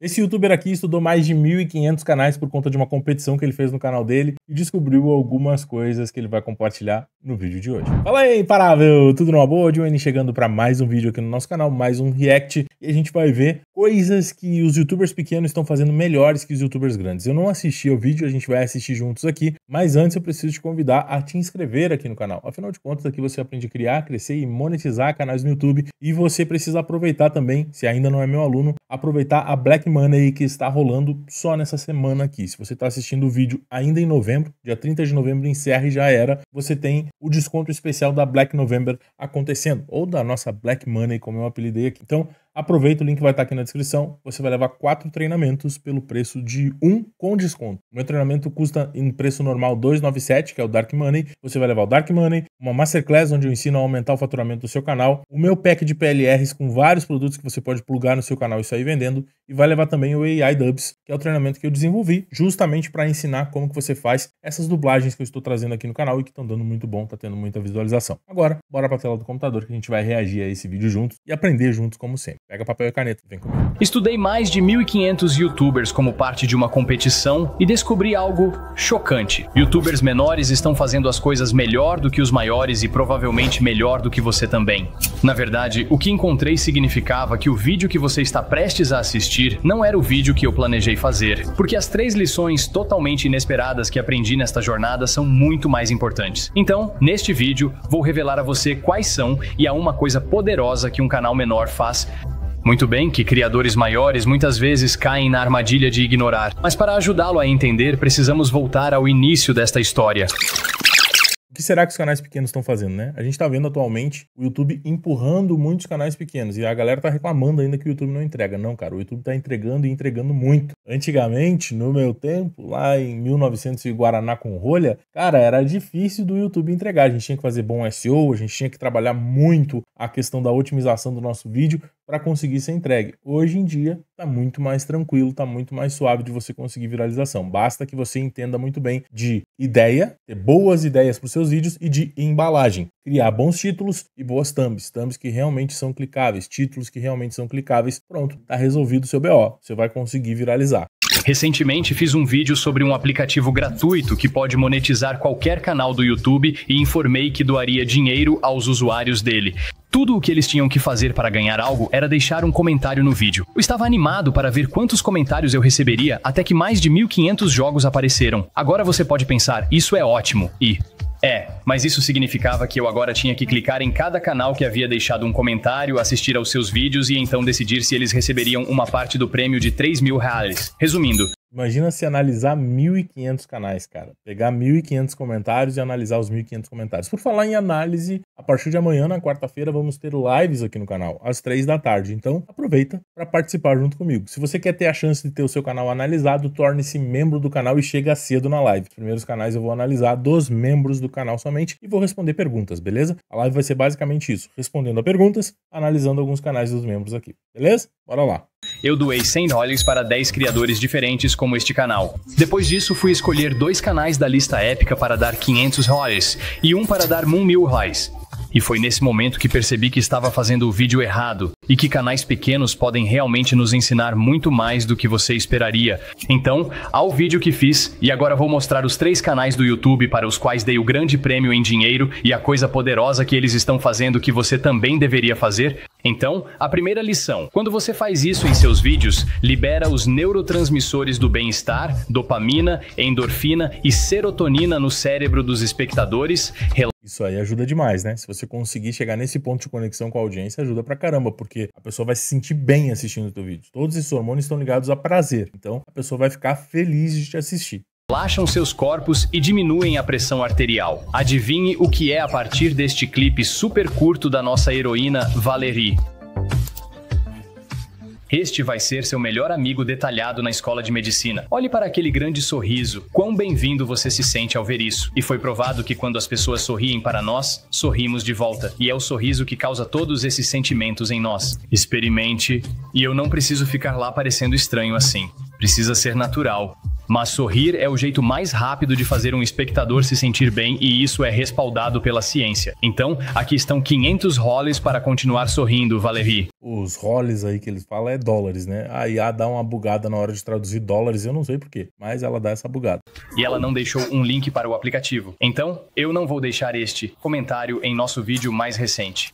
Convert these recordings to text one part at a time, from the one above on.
Esse youtuber aqui estudou mais de 1.500 canais por conta de uma competição que ele fez no canal dele e descobriu algumas coisas que ele vai compartilhar no vídeo de hoje. Fala aí, imparável! Tudo numa boa? Johnny chegando para mais um vídeo aqui no nosso canal, mais um react, e a gente vai ver coisas que os youtubers pequenos estão fazendo melhores que os youtubers grandes. Eu não assisti ao vídeo, a gente vai assistir juntos aqui, mas antes eu preciso te convidar a te inscrever aqui no canal. Afinal de contas, aqui você aprende a criar, crescer e monetizar canais no YouTube, e você precisa aproveitar também, se ainda não é meu aluno, aproveitar a Black Money que está rolando só nessa semana aqui. Se você está assistindo o vídeo ainda em novembro, dia 30 de novembro encerra e já era, você tem o desconto especial da Black November acontecendo, ou da nossa Black Money, como eu apelidei aqui. Então, Aproveita, o link vai estar aqui na descrição. Você vai levar quatro treinamentos pelo preço de um com desconto. O meu treinamento custa em preço normal 297, que é o Dark Money. Você vai levar o Dark Money, uma masterclass onde eu ensino a aumentar o faturamento do seu canal, o meu pack de PLRs com vários produtos que você pode plugar no seu canal e sair vendendo, e vai levar também o AI Dubs, que é o treinamento que eu desenvolvi justamente para ensinar como que você faz essas dublagens que eu estou trazendo aqui no canal e que estão dando muito bom, tá tendo muita visualização. Agora, bora para a tela do computador que a gente vai reagir a esse vídeo juntos e aprender juntos como sempre. Pega papel e caneta, vem comigo. Estudei mais de 1.500 youtubers como parte de uma competição e descobri algo chocante. Youtubers menores estão fazendo as coisas melhor do que os maiores e provavelmente melhor do que você também. Na verdade, o que encontrei significava que o vídeo que você está prestes a assistir não era o vídeo que eu planejei fazer, porque as três lições totalmente inesperadas que aprendi nesta jornada são muito mais importantes. Então, neste vídeo, vou revelar a você quais são e a uma coisa poderosa que um canal menor faz muito bem que criadores maiores muitas vezes caem na armadilha de ignorar, mas para ajudá-lo a entender, precisamos voltar ao início desta história. O que será que os canais pequenos estão fazendo, né? A gente está vendo atualmente o YouTube empurrando muitos canais pequenos e a galera está reclamando ainda que o YouTube não entrega. Não, cara, o YouTube está entregando e entregando muito. Antigamente, no meu tempo, lá em 1900 e Guaraná com rolha, cara, era difícil do YouTube entregar. A gente tinha que fazer bom SEO, a gente tinha que trabalhar muito a questão da otimização do nosso vídeo para conseguir ser entregue. Hoje em dia está muito mais tranquilo, está muito mais suave de você conseguir viralização. Basta que você entenda muito bem de ideia, ter boas ideias para os seus vídeos e de embalagem. Criar bons títulos e boas thumbs, thumbs que realmente são clicáveis, títulos que realmente são clicáveis. Pronto, está resolvido o seu BO. Você vai conseguir viralizar. Recentemente fiz um vídeo sobre um aplicativo gratuito que pode monetizar qualquer canal do YouTube e informei que doaria dinheiro aos usuários dele. Tudo o que eles tinham que fazer para ganhar algo era deixar um comentário no vídeo. Eu estava animado para ver quantos comentários eu receberia até que mais de 1.500 jogos apareceram. Agora você pode pensar, isso é ótimo, e é, mas isso significava que eu agora tinha que clicar em cada canal que havia deixado um comentário, assistir aos seus vídeos e então decidir se eles receberiam uma parte do prêmio de 3 mil reais. Resumindo, Imagina se analisar 1.500 canais, cara. Pegar 1.500 comentários e analisar os 1.500 comentários. Por falar em análise, a partir de amanhã, na quarta-feira, vamos ter lives aqui no canal, às três da tarde. Então, aproveita para participar junto comigo. Se você quer ter a chance de ter o seu canal analisado, torne-se membro do canal e chega cedo na live. Os primeiros canais eu vou analisar dos membros do canal somente e vou responder perguntas, beleza? A live vai ser basicamente isso, respondendo a perguntas, analisando alguns canais dos membros aqui, beleza? Bora lá! eu doei 100 dólares para 10 criadores diferentes como este canal. Depois disso, fui escolher dois canais da lista épica para dar 500 dólares e um para dar 1 mil reais. E foi nesse momento que percebi que estava fazendo o vídeo errado e que canais pequenos podem realmente nos ensinar muito mais do que você esperaria. Então, ao vídeo que fiz, e agora vou mostrar os três canais do YouTube para os quais dei o grande prêmio em dinheiro e a coisa poderosa que eles estão fazendo que você também deveria fazer. Então, a primeira lição: quando você faz isso em seus vídeos, libera os neurotransmissores do bem-estar, dopamina, endorfina e serotonina no cérebro dos espectadores. Isso aí ajuda demais, né? Se você conseguir chegar nesse ponto de conexão com a audiência, ajuda pra caramba, porque a pessoa vai se sentir bem assistindo o teu vídeo. Todos esses hormônios estão ligados a prazer. Então, a pessoa vai ficar feliz de te assistir. Relaxam seus corpos e diminuem a pressão arterial. Adivinhe o que é a partir deste clipe super curto da nossa heroína Valerie. Este vai ser seu melhor amigo detalhado na escola de medicina. Olhe para aquele grande sorriso. Quão bem-vindo você se sente ao ver isso. E foi provado que quando as pessoas sorriem para nós, sorrimos de volta. E é o sorriso que causa todos esses sentimentos em nós. Experimente, e eu não preciso ficar lá parecendo estranho assim. Precisa ser natural. Mas sorrir é o jeito mais rápido de fazer um espectador se sentir bem e isso é respaldado pela ciência. Então, aqui estão 500 roles para continuar sorrindo, Valérie. Os roles aí que eles falam é dólares, né? A IA dá uma bugada na hora de traduzir dólares, eu não sei porquê, mas ela dá essa bugada. E ela não deixou um link para o aplicativo. Então, eu não vou deixar este comentário em nosso vídeo mais recente.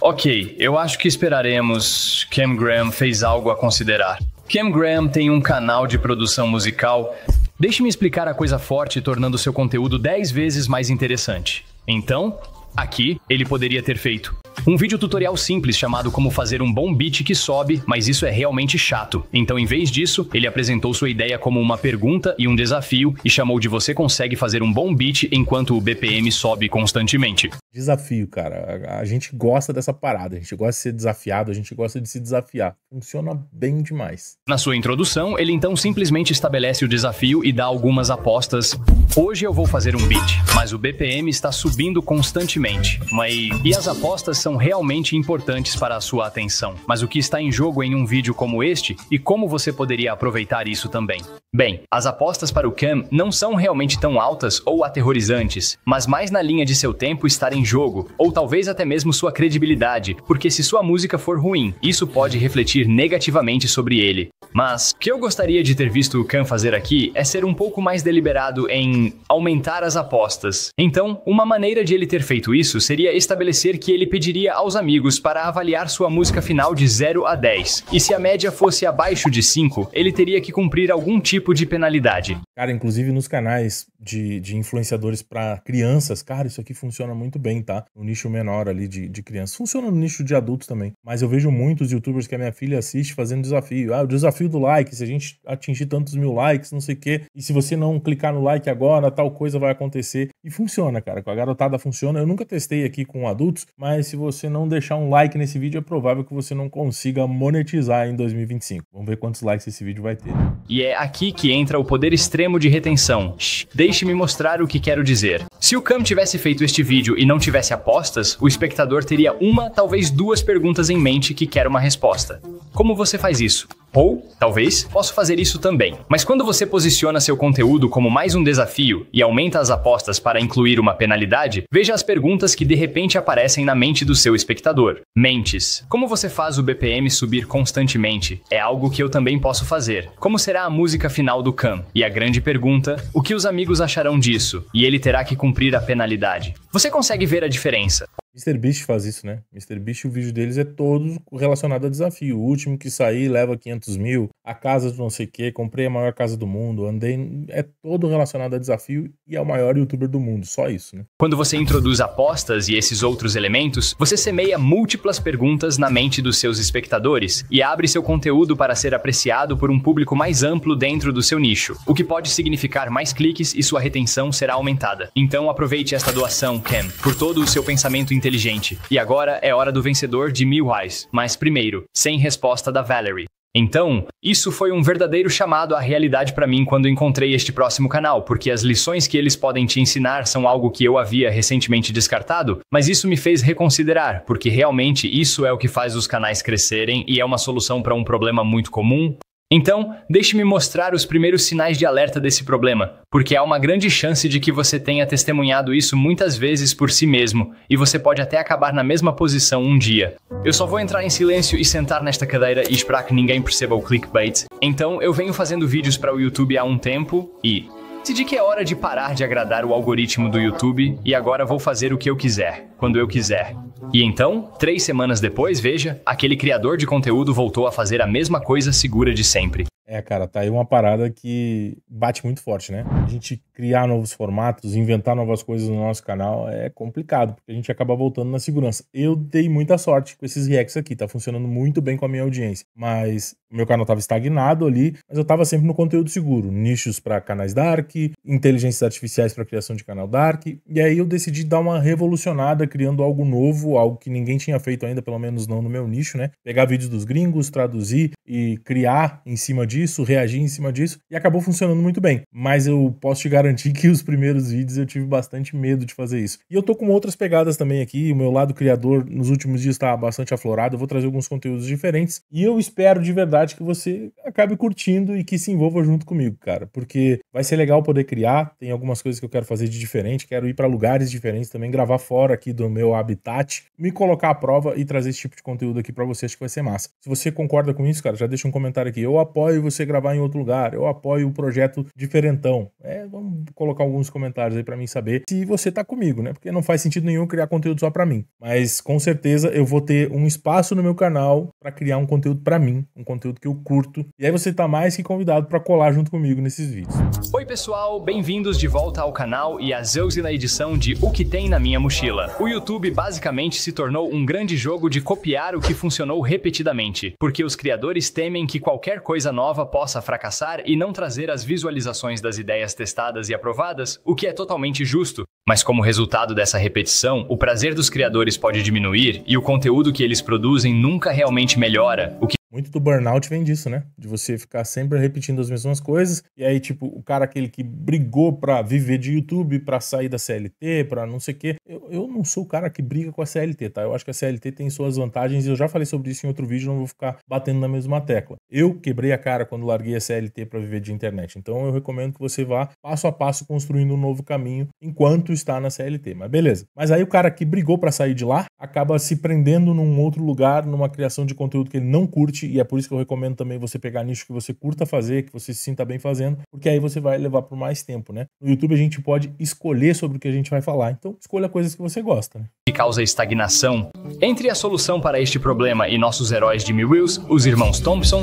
Ok, eu acho que esperaremos. Cam Graham fez algo a considerar. Cam Graham tem um canal de produção musical. Deixe-me explicar a coisa forte, tornando seu conteúdo 10 vezes mais interessante. Então, aqui ele poderia ter feito um vídeo tutorial simples chamado Como Fazer um Bom Beat que Sobe, mas isso é realmente chato. Então, em vez disso, ele apresentou sua ideia como uma pergunta e um desafio e chamou de Você Consegue Fazer um Bom Beat enquanto o BPM sobe constantemente. Desafio, cara. A gente gosta dessa parada, a gente gosta de ser desafiado, a gente gosta de se desafiar. Funciona bem demais. Na sua introdução, ele então simplesmente estabelece o desafio e dá algumas apostas. Hoje eu vou fazer um beat, mas o BPM está subindo constantemente. Mas e as apostas são realmente importantes para a sua atenção. Mas o que está em jogo em um vídeo como este e como você poderia aproveitar isso também? Bem, as apostas para o Cam não são realmente tão altas ou aterrorizantes, mas mais na linha de seu tempo estar em jogo, ou talvez até mesmo sua credibilidade, porque se sua música for ruim, isso pode refletir negativamente sobre ele. Mas o que eu gostaria de ter visto o Khan fazer aqui é ser um pouco mais deliberado em aumentar as apostas. Então, uma maneira de ele ter feito isso seria estabelecer que ele pediria aos amigos para avaliar sua música final de 0 a 10. E se a média fosse abaixo de 5, ele teria que cumprir algum tipo de penalidade. Cara, inclusive nos canais de, de influenciadores para crianças, cara, isso aqui funciona muito bem, tá? No nicho menor ali de, de crianças. Funciona no nicho de adultos também. Mas eu vejo muitos youtubers que a minha filha assiste fazendo desafio. Ah, o desafio desafio do like, se a gente atingir tantos mil likes, não sei o quê, e se você não clicar no like agora, tal coisa vai acontecer. E funciona, cara, com a garotada funciona. Eu nunca testei aqui com adultos, mas se você não deixar um like nesse vídeo, é provável que você não consiga monetizar em 2025. Vamos ver quantos likes esse vídeo vai ter. E é aqui que entra o poder extremo de retenção. Deixe-me mostrar o que quero dizer. Se o Cam tivesse feito este vídeo e não tivesse apostas, o espectador teria uma, talvez duas perguntas em mente que quer uma resposta. Como você faz isso? ou talvez posso fazer isso também. Mas quando você posiciona seu conteúdo como mais um desafio e aumenta as apostas para incluir uma penalidade, veja as perguntas que de repente aparecem na mente do seu espectador. Mentes. Como você faz o BPM subir constantemente? É algo que eu também posso fazer. Como será a música final do Khan? E a grande pergunta: o que os amigos acharão disso? E ele terá que cumprir a penalidade. Você consegue ver a diferença? Mr. Beast faz isso, né? Mr. Beast, o vídeo deles é todo relacionado a desafio. O último que sair leva 500 mil, a casa do não sei o quê, comprei a maior casa do mundo, andei. É todo relacionado a desafio e é o maior youtuber do mundo, só isso, né? Quando você introduz apostas e esses outros elementos, você semeia múltiplas perguntas na mente dos seus espectadores e abre seu conteúdo para ser apreciado por um público mais amplo dentro do seu nicho, o que pode significar mais cliques e sua retenção será aumentada. Então aproveite esta doação, Cam, por todo o seu pensamento inteligente. E agora é hora do vencedor de mil reais, mas primeiro, sem resposta da Valerie. Então, isso foi um verdadeiro chamado à realidade para mim quando encontrei este próximo canal, porque as lições que eles podem te ensinar são algo que eu havia recentemente descartado, mas isso me fez reconsiderar, porque realmente isso é o que faz os canais crescerem e é uma solução para um problema muito comum, então, deixe-me mostrar os primeiros sinais de alerta desse problema, porque há uma grande chance de que você tenha testemunhado isso muitas vezes por si mesmo, e você pode até acabar na mesma posição um dia. Eu só vou entrar em silêncio e sentar nesta cadeira e esperar que ninguém perceba o clickbait. Então, eu venho fazendo vídeos para o YouTube há um tempo e decidi que é hora de parar de agradar o algoritmo do YouTube e agora vou fazer o que eu quiser, quando eu quiser. E então, três semanas depois, veja, aquele criador de conteúdo voltou a fazer a mesma coisa segura de sempre. É, cara, tá aí uma parada que bate muito forte, né? A gente criar novos formatos, inventar novas coisas no nosso canal é complicado, porque a gente acaba voltando na segurança. Eu dei muita sorte com esses reacts aqui, tá funcionando muito bem com a minha audiência, mas meu canal estava estagnado ali, mas eu estava sempre no conteúdo seguro, nichos para canais dark, inteligências artificiais para criação de canal dark, e aí eu decidi dar uma revolucionada criando algo novo, algo que ninguém tinha feito ainda, pelo menos não no meu nicho, né? Pegar vídeos dos gringos, traduzir e criar em cima disso, reagir em cima disso, e acabou funcionando muito bem. Mas eu posso te garantir que os primeiros vídeos eu tive bastante medo de fazer isso. E eu tô com outras pegadas também aqui, o meu lado criador nos últimos dias está bastante aflorado, eu vou trazer alguns conteúdos diferentes, e eu espero de verdade que você acabe curtindo e que se envolva junto comigo, cara. Porque vai ser legal poder criar, tem algumas coisas que eu quero fazer de diferente, quero ir para lugares diferentes também, gravar fora aqui do meu habitat, me colocar à prova e trazer esse tipo de conteúdo aqui para você, acho que vai ser massa. Se você concorda com isso, cara, já deixa um comentário aqui. Eu apoio você gravar em outro lugar, eu apoio o projeto diferentão. É, vamos colocar alguns comentários aí para mim saber se você tá comigo, né? Porque não faz sentido nenhum criar conteúdo só para mim. Mas com certeza eu vou ter um espaço no meu canal para criar um conteúdo para mim, um conteúdo conteúdo que eu curto. E aí você está mais que convidado para colar junto comigo nesses vídeos. Oi, pessoal, bem-vindos de volta ao canal e a Zeus na edição de O que tem na minha mochila. O YouTube basicamente se tornou um grande jogo de copiar o que funcionou repetidamente, porque os criadores temem que qualquer coisa nova possa fracassar e não trazer as visualizações das ideias testadas e aprovadas, o que é totalmente justo. Mas como resultado dessa repetição, o prazer dos criadores pode diminuir e o conteúdo que eles produzem nunca realmente melhora, o que muito do burnout vem disso, né? De você ficar sempre repetindo as mesmas coisas. E aí, tipo, o cara aquele que brigou pra viver de YouTube, pra sair da CLT, pra não sei o quê. Eu, eu não sou o cara que briga com a CLT, tá? Eu acho que a CLT tem suas vantagens. e Eu já falei sobre isso em outro vídeo, não vou ficar batendo na mesma tecla. Eu quebrei a cara quando larguei a CLT pra viver de internet. Então eu recomendo que você vá passo a passo construindo um novo caminho enquanto está na CLT. Mas beleza. Mas aí o cara que brigou pra sair de lá acaba se prendendo num outro lugar, numa criação de conteúdo que ele não curte e é por isso que eu recomendo também você pegar nicho que você curta fazer, que você se sinta bem fazendo, porque aí você vai levar por mais tempo, né? No YouTube a gente pode escolher sobre o que a gente vai falar, então escolha coisas que você gosta, né? Que causa estagnação. Entre a solução para este problema e nossos heróis de Mills, os irmãos Thompson,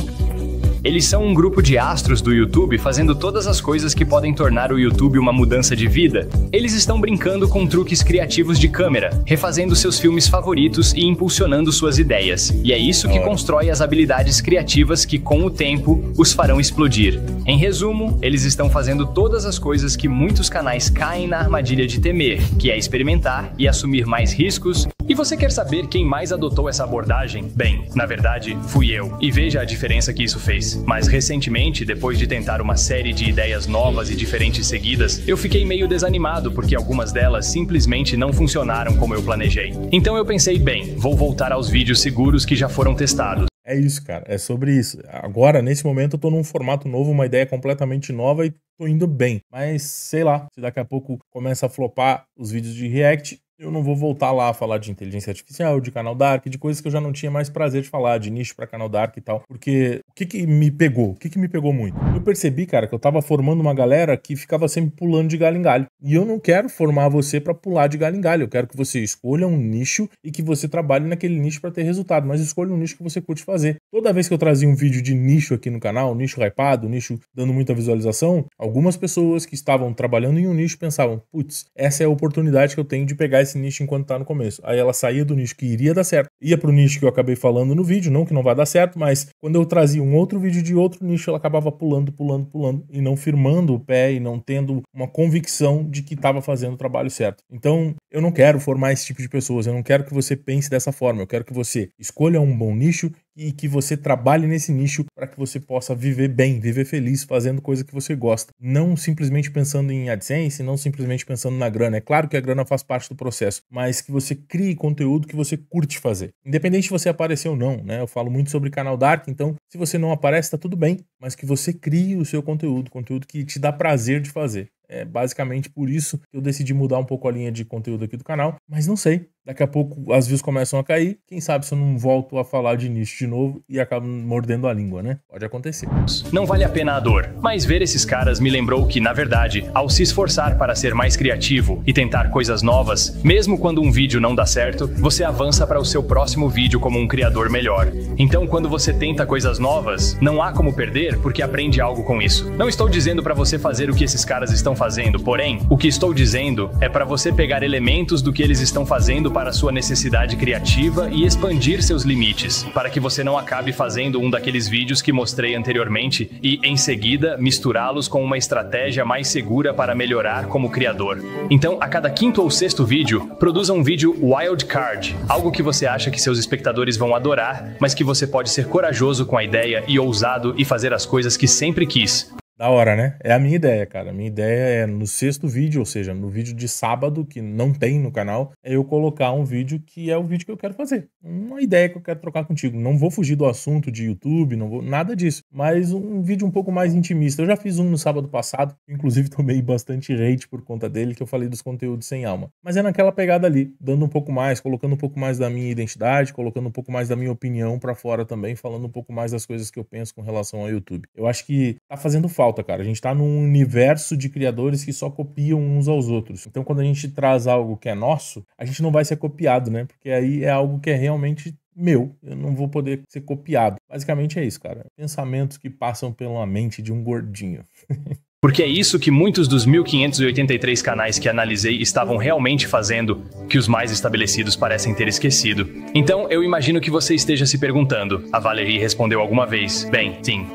eles são um grupo de astros do YouTube fazendo todas as coisas que podem tornar o YouTube uma mudança de vida. Eles estão brincando com truques criativos de câmera, refazendo seus filmes favoritos e impulsionando suas ideias. E é isso que constrói as habilidades criativas que, com o tempo, os farão explodir. Em resumo, eles estão fazendo todas as coisas que muitos canais caem na armadilha de temer, que é experimentar e assumir mais riscos e você quer saber quem mais adotou essa abordagem? Bem, na verdade, fui eu. E veja a diferença que isso fez. Mas recentemente, depois de tentar uma série de ideias novas e diferentes seguidas, eu fiquei meio desanimado porque algumas delas simplesmente não funcionaram como eu planejei. Então eu pensei, bem, vou voltar aos vídeos seguros que já foram testados. É isso, cara. É sobre isso. Agora, nesse momento, eu tô num formato novo, uma ideia completamente nova e tô indo bem. Mas sei lá, se daqui a pouco começa a flopar os vídeos de React, eu não vou voltar lá a falar de inteligência artificial, de canal dark, de coisas que eu já não tinha mais prazer de falar, de nicho para canal dark e tal. Porque o que que me pegou? O que que me pegou muito? Eu percebi, cara, que eu tava formando uma galera que ficava sempre pulando de galho em galho. E eu não quero formar você para pular de galho em galho. Eu quero que você escolha um nicho e que você trabalhe naquele nicho para ter resultado, mas escolha um nicho que você curte fazer. Toda vez que eu trazia um vídeo de nicho aqui no canal, nicho hypado, nicho dando muita visualização, algumas pessoas que estavam trabalhando em um nicho pensavam: "Putz, essa é a oportunidade que eu tenho de pegar esse esse nicho enquanto está no começo. Aí ela saía do nicho que iria dar certo, ia para o nicho que eu acabei falando no vídeo, não que não vai dar certo, mas quando eu trazia um outro vídeo de outro nicho, ela acabava pulando, pulando, pulando e não firmando o pé e não tendo uma convicção de que estava fazendo o trabalho certo. Então, eu não quero formar esse tipo de pessoas, eu não quero que você pense dessa forma, eu quero que você escolha um bom nicho e que você trabalhe nesse nicho para que você possa viver bem, viver feliz, fazendo coisa que você gosta. Não simplesmente pensando em AdSense, não simplesmente pensando na grana. É claro que a grana faz parte do processo, mas que você crie conteúdo que você curte fazer. Independente se você aparecer ou não, né? Eu falo muito sobre canal Dark, então se você não aparece, tá tudo bem, mas que você crie o seu conteúdo, conteúdo que te dá prazer de fazer. É basicamente por isso que eu decidi mudar um pouco a linha de conteúdo aqui do canal, mas não sei. Daqui a pouco as views começam a cair. Quem sabe se eu não volto a falar de nicho de novo e acabo mordendo a língua, né? Pode acontecer. Não vale a pena a dor, mas ver esses caras me lembrou que, na verdade, ao se esforçar para ser mais criativo e tentar coisas novas, mesmo quando um vídeo não dá certo, você avança para o seu próximo vídeo como um criador melhor. Então, quando você tenta coisas novas, não há como perder porque aprende algo com isso. Não estou dizendo para você fazer o que esses caras estão fazendo, porém, o que estou dizendo é para você pegar elementos do que eles estão fazendo para sua necessidade criativa e expandir seus limites, para que você não acabe fazendo um daqueles vídeos que mostrei anteriormente e, em seguida, misturá-los com uma estratégia mais segura para melhorar como criador. Então, a cada quinto ou sexto vídeo, produza um vídeo wildcard, algo que você acha que seus espectadores vão adorar, mas que você pode ser corajoso com a ideia e ousado e fazer as coisas que sempre quis. Da hora, né? É a minha ideia, cara. A minha ideia é no sexto vídeo, ou seja, no vídeo de sábado, que não tem no canal, é eu colocar um vídeo que é o vídeo que eu quero fazer. Uma ideia que eu quero trocar contigo. Não vou fugir do assunto de YouTube, não vou nada disso. Mas um vídeo um pouco mais intimista. Eu já fiz um no sábado passado, inclusive tomei bastante hate por conta dele, que eu falei dos conteúdos sem alma. Mas é naquela pegada ali, dando um pouco mais, colocando um pouco mais da minha identidade, colocando um pouco mais da minha opinião para fora também, falando um pouco mais das coisas que eu penso com relação ao YouTube. Eu acho que tá fazendo falta falta, cara. A gente tá num universo de criadores que só copiam uns aos outros. Então, quando a gente traz algo que é nosso, a gente não vai ser copiado, né? Porque aí é algo que é realmente meu, eu não vou poder ser copiado. Basicamente é isso, cara. Pensamentos que passam pela mente de um gordinho. Porque é isso que muitos dos 1583 canais que analisei estavam realmente fazendo, que os mais estabelecidos parecem ter esquecido. Então, eu imagino que você esteja se perguntando. A Valerie respondeu alguma vez: Bem, sim,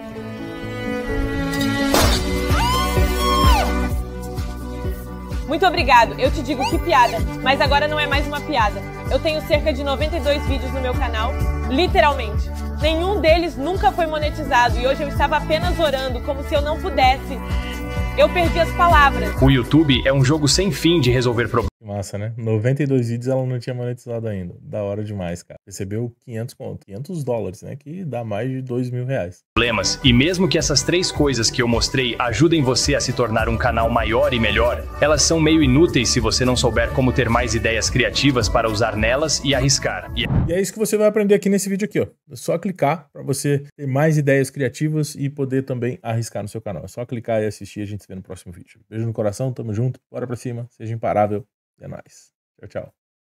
Muito obrigado. Eu te digo que piada, mas agora não é mais uma piada. Eu tenho cerca de 92 vídeos no meu canal, literalmente. Nenhum deles nunca foi monetizado e hoje eu estava apenas orando como se eu não pudesse. Eu perdi as palavras. O YouTube é um jogo sem fim de resolver problemas massa, né? 92 vídeos ela não tinha monetizado ainda. Da hora demais, cara. Recebeu 500 conto, 500 dólares, né? Que dá mais de 2 mil reais. Problemas. E mesmo que essas três coisas que eu mostrei ajudem você a se tornar um canal maior e melhor, elas são meio inúteis se você não souber como ter mais ideias criativas para usar nelas e arriscar. E, é e é isso que você vai aprender aqui nesse vídeo aqui, ó. É só clicar para você ter mais ideias criativas e poder também arriscar no seu canal. É só clicar e assistir. A gente se vê no próximo vídeo. Beijo no coração, tamo junto. Bora pra cima. Seja imparável. É nóis. Tchau, tchau.